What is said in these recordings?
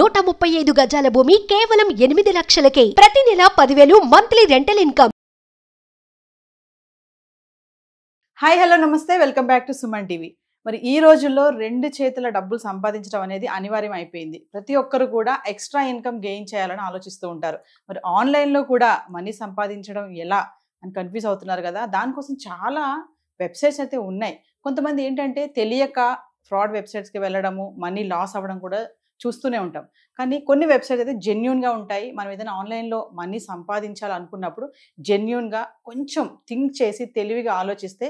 నూట ముప్పై ఐదు గజాల భూమి కేవలం ఎనిమిది లక్షలకే ప్రతి నెల పదివేలు monthly rental income hi hello నమస్తే welcome back to Suman TV మరి ఈ రోజుల్లో రెండు చేతుల డబ్బులు సంపాదించడం అనేది అనివార్యం అయిపోయింది ప్రతి ఒక్కరు కూడా ఎక్స్ట్రా ఇన్కమ్ గెయిన్ చేయాలని ఆలోచిస్తూ ఉంటారు మరి ఆన్లైన్లో కూడా మనీ సంపాదించడం ఎలా అని కన్ఫ్యూజ్ అవుతున్నారు కదా దానికోసం చాలా వెబ్సైట్స్ అయితే ఉన్నాయి కొంతమంది ఏంటంటే తెలియక ఫ్రాడ్ వెబ్సైట్స్కి వెళ్ళడము మనీ లాస్ అవ్వడం కూడా చూస్తూనే ఉంటాం కానీ కొన్ని వెబ్సైట్స్ అయితే జెన్యున్గా ఉంటాయి మనం ఏదైనా ఆన్లైన్లో మనీ సంపాదించాలనుకున్నప్పుడు జెన్యున్గా కొంచెం థింక్ చేసి తెలివిగా ఆలోచిస్తే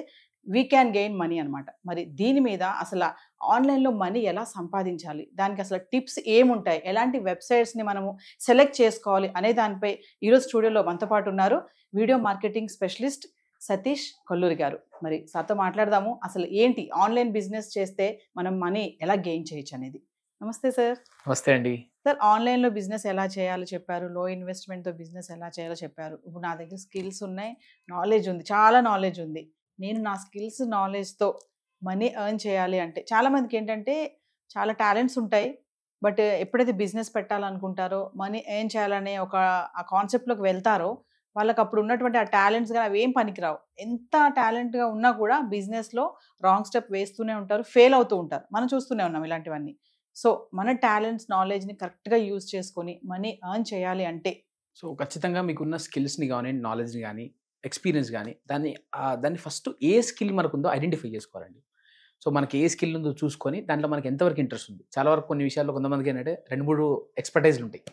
వీ క్యాన్ గెయిన్ మనీ అనమాట మరి దీని మీద అసలు ఆన్లైన్లో మనీ ఎలా సంపాదించాలి దానికి అసలు టిప్స్ ఏముంటాయి ఎలాంటి వెబ్సైట్స్ని మనము సెలెక్ట్ చేసుకోవాలి అనే దానిపై ఈరోజు స్టూడియోలో మనతో పాటు ఉన్నారు video marketing specialist Satish Kolluri గారు మరి సార్తో మాట్లాడదాము అసలు ఏంటి ఆన్లైన్ బిజినెస్ చేస్తే మనం మనీ ఎలా గెయిన్ చేయొచ్చు అనేది నమస్తే సార్ నమస్తే అండి సార్ ఆన్లైన్లో బిజినెస్ ఎలా చేయాలో చెప్పారు లో ఇన్వెస్ట్మెంట్తో బిజినెస్ ఎలా చేయాలో చెప్పారు ఇప్పుడు నా దగ్గర స్కిల్స్ ఉన్నాయి నాలెడ్జ్ ఉంది చాలా నాలెడ్జ్ ఉంది నేను నా స్కిల్స్ నాలెడ్జ్తో మనీ ఎర్న్ చేయాలి అంటే చాలామందికి ఏంటంటే చాలా టాలెంట్స్ ఉంటాయి బట్ ఎప్పుడైతే బిజినెస్ పెట్టాలనుకుంటారో మనీ ఏం చేయాలనే ఒక ఆ కాన్సెప్ట్లోకి వెళ్తారో వాళ్ళకి అప్పుడు ఉన్నటువంటి ఆ టాలెంట్స్ కానీ అవి ఏం పనికిరావు ఎంత టాలెంట్గా ఉన్నా కూడా బిజినెస్లో రాంగ్ స్టెప్ వేస్తూనే ఉంటారు ఫెయిల్ అవుతూ ఉంటారు మనం చూస్తూనే ఉన్నాం ఇలాంటివన్నీ సో మన టాలెంట్స్ నాలెడ్జ్ని కరెక్ట్గా యూజ్ చేసుకొని మనీ ఎర్న్ చేయాలి అంటే సో ఖచ్చితంగా మీకున్న స్కిల్స్ని కానీ నాలెడ్జ్ని కానీ ఎక్స్పీరియన్స్ కానీ దాన్ని దాన్ని ఫస్ట్ ఏ స్కిల్ మనకు ఉందో ఐడెంటిఫై చేసుకోవాలండి సో మనకి ఏ స్కిల్ ఉందో చూసుకొని దాంట్లో మనకి ఎంతవరకు ఇంట్రెస్ట్ ఉంది చాలా వరకు కొన్ని విషయాల్లో కొంతమందికి ఏంటంటే రెండు మూడు ఎక్స్పర్టైజ్లు ఉంటాయి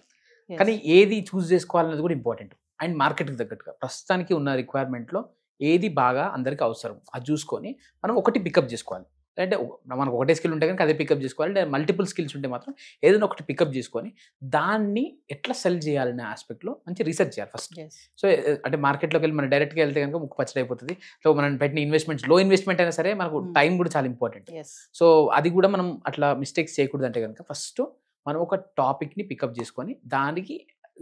కానీ ఏది చూస్ చేసుకోవాలనేది కూడా ఇంపార్టెంట్ అండ్ మార్కెట్కి తగ్గట్టుగా ప్రస్తుతానికి ఉన్న రిక్వైర్మెంట్లో ఏది బాగా అందరికీ అవసరం అది చూసుకొని మనం ఒకటి పికప్ చేసుకోవాలి అంటే మనకు ఒకటే స్కిల్ ఉంటే కనుక అదే పికప్ చేసుకోవాలి లేదా మల్టిపుల్ స్కిల్స్ ఉంటే మాత్రం ఏదైనా ఒకటి పికప్ చేసుకొని దాన్ని ఎట్లా సెల్ చేయాలనే ఆస్పెక్ట్లో మంచి రీసెర్చ్ చేయాలి ఫస్ట్ సో అంటే మార్కెట్లోకి వెళ్ళి మనం డైరెక్ట్గా వెళ్తే కనుక ముక్కు పచ్చడి అయిపోతుంది సో మనం పెట్టిన ఇన్వెస్ట్మెంట్స్ లో ఇన్వెస్ట్మెంట్ అయినా సరే మనకు టైం hmm. కూడా చాలా ఇంపార్టెంట్ సో అది కూడా మనం అట్లా మిస్టేక్స్ చేయకూడదు అంటే కనుక ఫస్ట్ మనం ఒక టాపిక్ని పికప్ చేసుకొని దానికి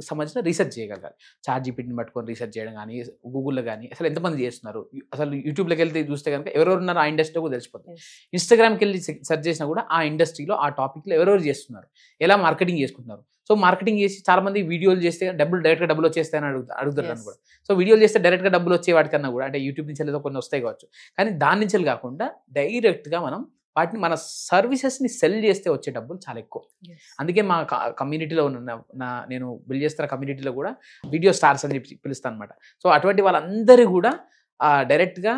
సంబంధించిన రీసెర్చ్ చేయగలగాలి చార్ జీపీటీని పట్టుకొని రీసెర్చ్ చేయడం కానీ గూగుల్లో కానీ అసలు ఎంతమంది చేస్తున్నారు అసలు యూట్యూబ్లోకి వెళ్తే చూస్తే కనుక ఎవరెవరు ఉన్నారు ఆ ఇండస్ట్రీలో కూడా తెలిసిపోతుంది ఇన్స్టాగ్రామ్కి వెళ్ళి సెర్చ్ చేసినా కూడా ఆ ఇండస్ట్రీలో ఆ టాపిక్లో ఎవరెవరు చేస్తున్నారు ఎలా మార్కెటింగ్ చేసుకుంటున్నారు సో మార్కెటింగ్ చేసి చాలా మంది వీడియోలు చేస్తే డబ్బులు డైరెక్ట్గా డబ్బులు వచ్చేస్తాయని అడుగు అడుగుతున్నాను కూడా సో వీడియోలు చేస్తే డైరెక్ట్గా డబ్బులు వచ్చే వాటికన్నా కూడా అంటే యూట్యూబ్ నుంచి ఏదో కొన్ని వస్తాయి కావచ్చు కానీ దాని నుంచి కాకుండా డైరెక్ట్గా మనం వాటిని మన సర్వీసెస్ని సెల్ చేస్తే వచ్చే డబ్బులు చాలా ఎక్కువ అందుకే మా కమ్యూనిటీలో ఉన్న నా నేను బిల్ చేస్తున్న కమ్యూనిటీలో కూడా వీడియో స్టార్స్ అని చెప్పి పిలుస్తాను అనమాట సో అటువంటి వాళ్ళందరూ కూడా డైరెక్ట్గా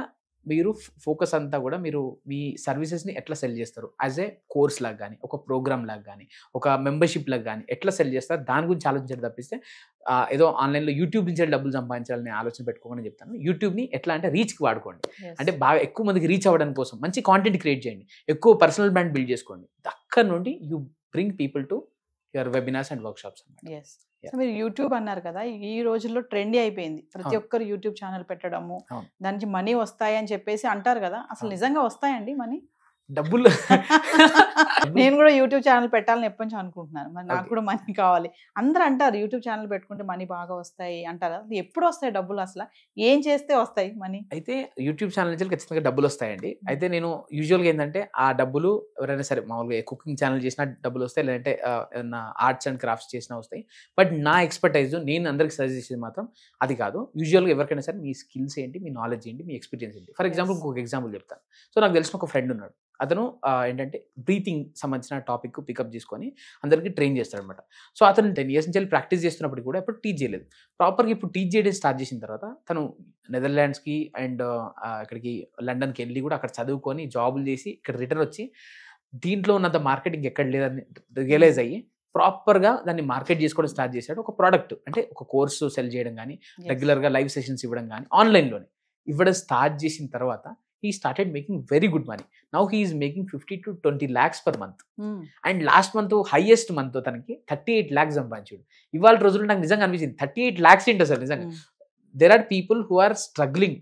మీరు ఫోకస్ అంతా కూడా మీరు మీ సర్వీసెస్ని ఎట్లా సెల్ చేస్తారు యాజ్ ఏ కోర్స్ లాగా కానీ ఒక ప్రోగ్రామ్ లాగా కానీ ఒక మెంబర్షిప్ లాగా కానీ ఎట్లా సెల్ చేస్తారు దాని గురించి ఆలోచించడం తప్పిస్తే ఏదో ఆన్లైన్లో యూట్యూబ్ నుంచి డబ్బులు సంపాదించాలని ఆలోచన పెట్టుకోమని చెప్తాను యూట్యూబ్ని ఎట్లా అంటే రీచ్కి వాడుకోండి అంటే బాగా ఎక్కువ మందికి రీచ్ అవ్వడం కోసం మంచి కాంటెంట్ క్రియేట్ చేయండి ఎక్కువ పర్సనల్ బ్రాండ్ బిల్డ్ చేసుకోండి అక్కడ నుండి you bring people to your webinars and workshops yes మీరు యూట్యూబ్ అన్నారు కదా ఈ రోజుల్లో ట్రెండీ అయిపోయింది ప్రతి ఒక్కరు యూట్యూబ్ ఛానల్ పెట్టడము దానికి మనీ వస్తాయని చెప్పేసి అంటారు కదా అసలు నిజంగా వస్తాయండి మనీ డబ్బులు నేను కూడా యూట్యూబ్ ఛానల్ పెట్టాలని ఎప్పటి నుంచి అనుకుంటున్నాను మరి నాకు కూడా మనీ కావాలి అందరు అంటారు యూట్యూబ్ ఛానల్ పెట్టుకుంటే మనీ బాగా వస్తాయి అంటారు ఎప్పుడు వస్తాయి డబ్బులు అసలు ఏం చేస్తే వస్తాయి మనీ అయితే యూట్యూబ్ ఛానల్ నుంచి ఖచ్చితంగా డబ్బులు వస్తాయండి అయితే నేను యూజువల్గా ఏంటంటే ఆ డబ్బులు ఎవరైనా సరే మామూలుగా కుకింగ్ ఛానల్ చేసినా డబ్బులు వస్తాయి లేదంటే ఏదైనా ఆర్ట్స్ అండ్ క్రాఫ్ట్స్ చేసినా వస్తాయి బట్ నా ఎక్స్పర్టైజ్ నేను అందరికి సజెస్ట్ చేసేది మాత్రం అది కాదు యూజువల్గా ఎవరికైనా సరే మీ స్కిల్స్ ఏంటి మీ నాలెడ్జ్ ఏంటి మీ ఎక్స్పీరియన్స్ ఏంటి ఫర్ ఎగ్జాంపుల్ ఇంకొక ఎగ్జాంపుల్ చెప్తాను సో నాకు తెలిసిన ఒక ఫ్రెండ్ ఉన్నాడు అతను ఏంటంటే బ్రీతింగ్ సంబంధించిన టాపిక్ పికప్ చేసుకొని అందరికీ ట్రైన్ చేస్తాడు అనమాట సో అతను టెన్ ఇయర్స్ నుంచి ప్రాక్టీస్ చేస్తున్నప్పుడు కూడా ఇప్పుడు టీచ్ చేయలేదు ప్రాపర్గా ఇప్పుడు టీచ్ చేయడం స్టార్ట్ చేసిన తర్వాత తను నెదర్లాండ్స్కి అండ్ ఇక్కడికి లండన్కి వెళ్ళి కూడా అక్కడ చదువుకొని జాబులు చేసి ఇక్కడ రిటర్న్ వచ్చి దీంట్లో ఉన్నంత మార్కెటింగ్ ఎక్కడ లేదని రియలైజ్ అయ్యి ప్రాపర్గా దాన్ని మార్కెట్ చేసుకోవడం స్టార్ట్ చేశాడు ఒక ప్రోడక్ట్ అంటే ఒక కోర్సు సెల్ చేయడం కానీ రెగ్యులర్గా లైవ్ సెషన్స్ ఇవ్వడం కానీ ఆన్లైన్లోనే ఇవ్వడం స్టార్ట్ చేసిన తర్వాత he started making very good money. Now he is making 50 to 20 lakhs per month. Mm. And last month, highest month తనకి 38 lakhs సంపాదించాడు ఇవాళ రోజుల్లో నాకు నిజంగా అనిపించింది 38 lakhs ఏంటి అసలు నిజంగా there are people who are struggling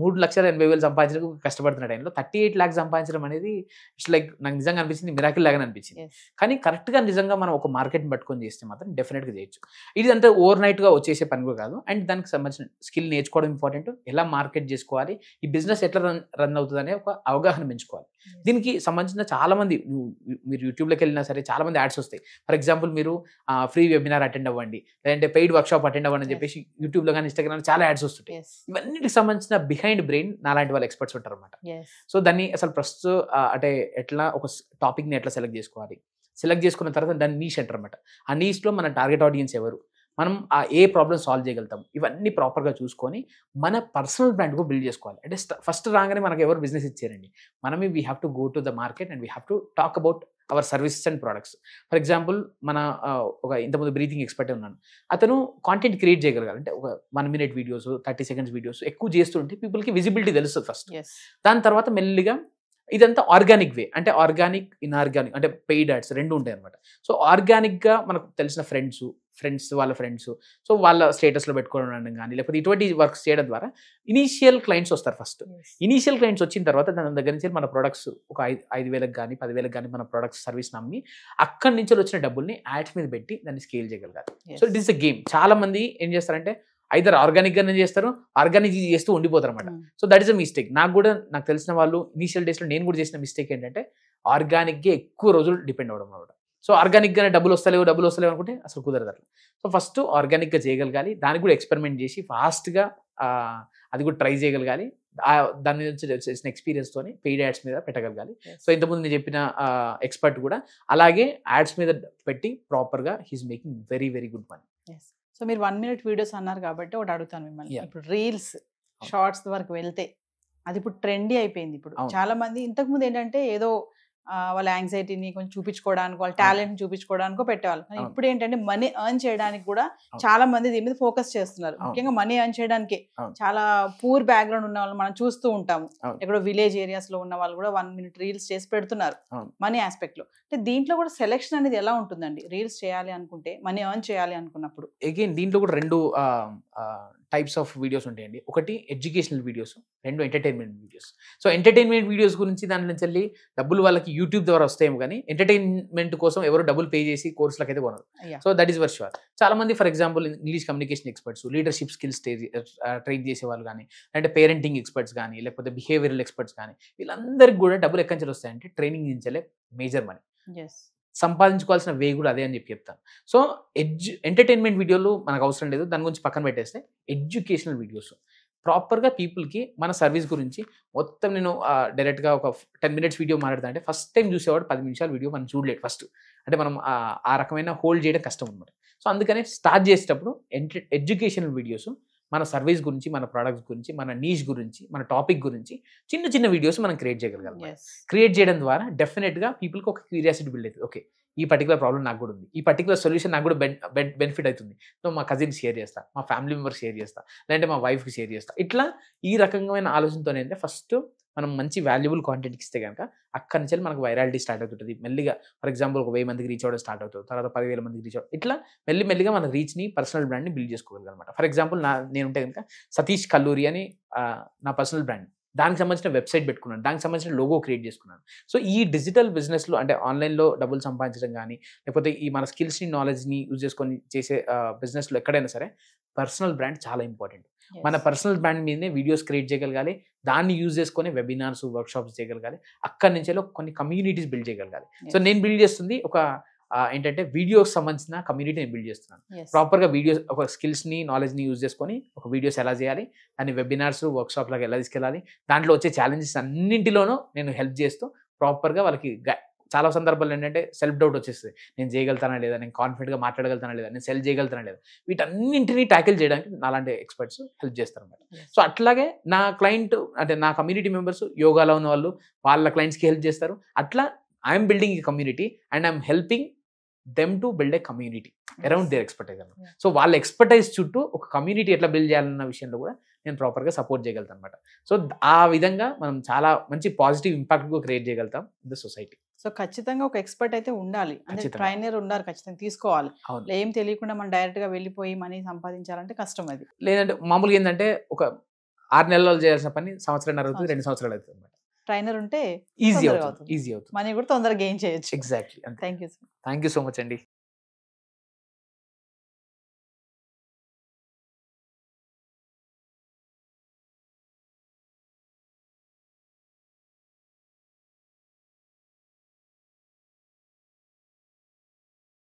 మూడు లక్షల ఎనభై వేలు సంపాదించడానికి కష్టపడుతున్న టైంలో థర్టీ ఎయిట్ ల్యాక్స్ సంపాదించడం అనేది ఇట్స్ లైక్ నాకు నిజంగా అనిపించింది మిరాకిల్ లాగా అనిపించింది కానీ కరెక్ట్గా నిజంగా మనం ఒక మార్కెట్ని పట్టుకొని చేస్తే మాత్రం డెఫినెట్గా చేయొచ్చు ఇది అంతా ఓవర్ నైట్గా వచ్చేసే పని కూడా కాదు అండ్ దానికి సంబంధించిన స్కిల్ నేర్చుకోవడం ఇంపార్టెంట్ ఎలా మార్కెట్ చేసుకోవాలి ఈ బిజినెస్ ఎట్లా రన్ రన్ అవుతుంది ఒక అవగాహన పెంచుకోవాలి దీనికి సంబంధించిన చాలామంది మీరు యూట్యూబ్లోకి వెళ్ళినా సరే చాలా మంది యాడ్స్ వస్తాయి ఫర్ ఎగ్జాంపుల్ మీరు ఫ్రీ వెబినార్ అటెండ్ అవ్వండి లేదంటే పెయిడ్ వర్క్షాప్ అటెండ్ అవ్వండి అని చెప్పేసి యూట్యూబ్లో కానీ ఇన్స్టాగ్రామ్ చాలా యాడ్స్ వస్తుంటాయి ఇవన్నిటికి సంబంధించి సంబంధించిన బిహైండ్ బ్రెయిన్ నాలాంటి వాళ్ళు ఎక్స్పర్ట్స్ ఉంటారు అనమాట సో దాన్ని అసలు ప్రస్తుతం అంటే ఎట్లా ఒక టాపిక్ని ఎట్లా సెలెక్ట్ చేసుకోవాలి సెలెక్ట్ చేసుకున్న తర్వాత దాన్ని నీష్ అంటారు అనమాట ఆ నీష్లో మన టార్గెట్ ఆడియన్స్ ఎవరు మనం ఆ ఏ ప్రాబ్లమ్ సాల్వ్ చేయగలుగుతాం ఇవన్నీ ప్రాపర్గా చూసుకొని మన పర్సనల్ బ్రాండ్ కూడా బిల్డ్ చేసుకోవాలి అంటే ఫస్ట్ రాగానే మనకు ఎవరు బిజినెస్ ఇచ్చారండి మనమే we have to go to the market and we have to talk about our services and products for example మన ఒక ఇంతకుముందు బ్రీతింగ్ ఎక్స్పర్ట్ ఉన్నాను అతను కాంటెంట్ క్రియేట్ చేయగలగాలి అంటే ఒక one minute videos thirty seconds videos ఎక్కువ చేస్తుంటే పీపుల్కి విజిబిలిటీ తెలుస్తుంది ఫస్ట్ దాని తర్వాత మెల్లిగా ఇదంతా ఆర్గానిక్ వే అంటే ఆర్గానిక్ ఇన్ఆర్గానిక్ అంటే పెయిడ్ యాడ్స్ రెండు ఉంటాయి అనమాట సో ఆర్గానిక్గా మనకు తెలిసిన ఫ్రెండ్స్ ఫ్రెండ్స్ వాళ్ళ ఫ్రెండ్స్ సో వాళ్ళ స్టేటస్లో పెట్టుకోవడం కానీ లేకపోతే ఇటువంటి వర్క్స్ చేయడం ద్వారా ఇనీషియల్ క్లయింట్స్ వస్తారు ఫస్ట్ ఇనీషియల్ క్లయింట్స్ వచ్చిన తర్వాత దాని దగ్గర నుంచి మన ప్రొడక్ట్స్ ఒక ఐదు ఐదు వేలకు కానీ పదివేలకు కానీ మన ప్రొడక్ట్స్ సర్వీస్ నమ్మి అక్కడి నుంచి వచ్చిన డబ్బుల్ని యాడ్స్ మీద పెట్టి దాన్ని స్కేల్ చేయగలగాలి so it is a game చాలా మంది ఏం చేస్తారంటే ఐదర్ ఆర్గానిక్గానే చేస్తారు ఆర్గానిక్ చేస్తూ ఉండిపోతారు అనమాట hmm. So that is a mistake నాకు కూడా నాకు తెలిసిన వాళ్ళు ఇనీషియల్ డేస్లో నేను కూడా చేసిన మిస్టేక్ ఏంటంటే ఆర్గానిక్గా ఎక్కువ రోజులు డిపెండ్ అవ్వడం అనమాట సో ఆర్గానిక్గానే డబ్బులు వస్తలేవు డబ్బులు వస్తలేవు అనుకుంటే అసలు కుదరదు అట్లా సో ఫస్ట్ ఆర్గానిక్గా చేయగలగాలి దానికి కూడా ఎక్స్పెరిమెంట్ చేసి ఫాస్ట్గా అది కూడా ట్రై చేయగలగాలి దాని మీద చేసిన ఎక్స్పీరియన్స్తో పెయిడ్ యాడ్స్ మీద పెట్టగలగాలి సో ఇంతకుముందు నేను చెప్పిన ఎక్స్పర్ట్ కూడా అలాగే యాడ్స్ మీద పెట్టి ప్రాపర్గా he's making very very good money so మీరు వన్ మినిట్ వీడియోస్ అన్నారు కాబట్టి ఒకటి అడుగుతాను మిమ్మల్ని ఇప్పుడు రీల్స్ షార్ట్స్ వరకు వెళ్తే అది ఇప్పుడు ట్రెండీ అయిపోయింది ఇప్పుడు చాలా మంది ఇంతకు ముందు ఏంటంటే ఏదో వాళ్ళ యాంగ్జైటీని కొంచెం చూపించుకోవడానికి వాళ్ళ టాలెంట్ చూపించుకోవడానికి పెట్టేవాళ్ళు ఇప్పుడు ఏంటంటే మనీ ఎర్న్ చేయడానికి కూడా చాలా మంది దీని మీద ఫోకస్ చేస్తున్నారు ముఖ్యంగా మనీ ఎర్న్ చేయడానికి చాలా పూర్ బ్యాక్గ్రౌండ్ ఉన్న వాళ్ళు మనం చూస్తూ ఉంటాము ఎక్కడో విలేజ్ ఏరియాస్ లో ఉన్న వాళ్ళు కూడా వన్ మినిట్ రీల్స్ చేసి పెడుతున్నారు మనీ ఆస్పెక్ట్ లో అంటే దీంట్లో కూడా సెలెక్షన్ అనేది ఎలా ఉంటుందండి రీల్స్ చేయాలి అనుకుంటే మనీ ఎర్న్ చేయాలి అనుకున్నప్పుడు అగైన్ దీంట్లో కూడా రెండు టైప్స్ ఆఫ్ వీడియోస్ ఉంటాయండి ఒకటి ఎడ్యుకేషనల్ వీడియోస్ రెండు entertainment videos so entertainment videos గురించి దాని నుంచి వెళ్ళి డబ్బులు వాళ్ళకి యూట్యూబ్ ద్వారా వస్తాయేమో కానీ ఎంటర్టైన్మెంట్ కోసం ఎవరు డబ్బులు పే చేసి కోర్సులకు అయితే కొనరు సో దట్ ఈస్ వర్షువర్ చాలా మంది for example English communication experts leadership skills train చేసే వాళ్ళు కానీ అంటే పేరెంటింగ్ ఎక్స్పర్ట్స్ కానీ లేకపోతే బిహేవియరల్ ఎక్స్పర్ట్స్ కానీ వీళ్ళందరికీ కూడా డబ్బులు ఎక్కడి నుంచి వస్తాయంటే ట్రైనింగ్ నుంచి మేజర్ మనీ సంపాదించుకోవాల్సిన వే కూడా అదే అని చెప్పి చెప్తాను సో ఎడ్యు ఎంటర్టైన్మెంట్ వీడియోలు మనకు అవసరం లేదు దాని గురించి పక్కన పెట్టేస్తే ఎడ్యుకేషనల్ వీడియోస్ ప్రాపర్గా పీపుల్కి మన సర్వీస్ గురించి మొత్తం నేను డైరెక్ట్గా ఒక టెన్ మినిట్స్ వీడియో మాట్లాడతాను అంటే ఫస్ట్ టైం చూసేవాడు పది నిమిషాలు వీడియో మనం చూడలేదు ఫస్ట్ అంటే మనం ఆ రకమైన హోల్డ్ చేయడం కష్టం అనమాట సో అందుకనే స్టార్ట్ చేసేటప్పుడు ఎంటర్ ఎడ్యుకేషనల్ వీడియోస్ మన సర్వీస్ గురించి మన ప్రోడక్ట్స్ గురించి మన నీష్ గురించి మన టాపిక్ గురించి చిన్న చిన్న వీడియోస్ మనం క్రియేట్ చేయగలగాలి క్రియేట్ చేయడం ద్వారా డెఫినెట్గా పీపుల్కి ఒక క్యూరియాసిటీ బిల్డ్ అవుతుంది ఓకే ఈ పర్టికులర్ ప్రాబ్లం నాకు కూడా ఉంది ఈ పర్టికులర్ సొల్యూషన్ నాకు కూడా బెన్ బెనిఫిట్ అవుతుంది సో మా కజిన్ షేర్ చేస్తా మా ఫ్యామిలీ మెంబర్ షేర్ చేస్తా లేదంటే మా వైఫ్కి షేర్ చేస్తా ఇట్లా ఈ రకమైన ఆలోచనతో ఏంటంటే ఫస్ట్ మనం మంచి వాల్యుబుల్ కాంటెంట్కి ఇస్తే కనుక అక్కడి నుంచి మనకు వైరాలిటీ స్టార్ట్ అవుతుంది మెల్లిగా ఫర్ ఎగ్జాంపుల్ ఒక వెయ్యి మందికి రీచ్ అవ్వడం స్టార్ట్ అవుతుంది తర్వాత పదివేల మందికి రీచ్ అవ్వడం ఇట్లా మెల్లి మెల్లిగా మన రీచ్ని పర్సనల్ బ్రాండ్ని బిల్డ్ చేసుకోగలదు ఫర్ ఎగ్జాంపుల్ నా నేనుంటే కనుక సతీష్ కల్లూరి అని నా పర్సనల్ బ్రాండ్ దానికి సంబంధించిన వెబ్సైట్ పెట్టుకున్నాను దానికి సంబంధించిన లోగో క్రియేట్ చేసుకున్నాను సో ఈ డిజిటల్ బిజినెస్లో అంటే ఆన్లైన్లో డబ్బులు సంపాదించడం కానీ లేకపోతే ఈ మన స్కిల్స్ని నాలెడ్జ్ని యూజ్ చేసుకొని చేసే బిజినెస్లో ఎక్కడైనా సరే పర్సనల్ బ్రాండ్ చాలా ఇంపార్టెంట్ మన పర్సనల్ బ్రాండ్ మీదనే వీడియోస్ క్రియేట్ చేయగలగాలి దాన్ని యూజ్ చేసుకొని వెబినార్స్ వర్క్షాప్స్ చేయగలగాలి అక్కడి నుంచేలో కొన్ని కమ్యూనిటీస్ బిల్డ్ చేయగలగాలి సో నేను బిల్డ్ చేస్తుంది ఒక ఏంటంటే వీడియోకి సంబంధించిన కమ్యూనిటీ నేను బిల్డ్ చేస్తున్నాను ప్రాపర్గా వీడియోస్ ఒక స్కిల్స్ని నాలెడ్జ్ని యూజ్ చేసుకొని ఒక వీడియోస్ ఎలా చేయాలి దాన్ని వెబినార్స్ లాగా ఎలా తీసుకెళ్ళాలి దాంట్లో వచ్చే ఛాలెంజెస్ అన్నింటిలోనూ నేను హెల్ప్ చేస్తూ ప్రాపర్గా వాళ్ళకి చాలా సందర్భాలు ఏంటంటే సెల్ఫ్ డౌట్ వచ్చేస్తుంది నేను చేయగలుగుతానా లేదా నేను కాన్ఫిడెంట్గా మాట్లాడగలుగుతానా లేదా నేను సెల్ చేయగలుగుతానా లేదా వీటన్నింటినీ ట్యాకిల్ చేయడానికి నాలాంటి ఎక్స్పర్ట్స్ హెల్ప్ చేస్తారు అనమాట సో అట్లాగే నా క్లయింట్ అంటే నా కమ్యూనిటీ మెంబర్స్ యోగాలో ఉన్న వాళ్ళు వాళ్ళ క్లయింట్స్కి హెల్ప్ చేస్తారు అట్లా ఐఎమ్ బిల్డింగ్ ఈ community and I'm helping them to build a community around their expertise అన్న సో వాళ్ళ ఎక్స్పర్టైజ్ చుట్టూ ఒక కమ్యూనిటీ ఎట్లా బిల్డ్ చేయాలన్న విషయంలో కూడా నేను ప్రాపర్గా సపోర్ట్ చేయగలుగుతా అనమాట సో ఆ విధంగా మనం చాలా మంచి పాజిటివ్ ఇంపాక్ట్ కూడా క్రియేట్ చేయగలుగుతాం ఇన్ ద సొసైటీ సో ఖచ్చితంగా ఒక ఎక్స్పర్ట్ అయితే ఉండాలి అంటే ట్రైనర్ ఉండాలి ఖచ్చితంగా తీసుకోవాలి ఏం తెలియకుండా మనం డైరెక్ట్గా వెళ్ళిపోయి మనీ సంపాదించాలంటే కష్టం అది లేదంటే మామూలుగా ఏంటంటే ఒక ఆరు నెలలు చేయాల్సిన పని సంవత్సరం అవుతుంది రెండు సంవత్సరాలు అవుతుంది అనమాట ట్రైనర్ ఉంటే ఈజీ అవుతుంది ఈజీ అవుతుంది మనీ కూడా తొందరగా గెయిన్ చేయొచ్చు exactly thank you thank you so much అండి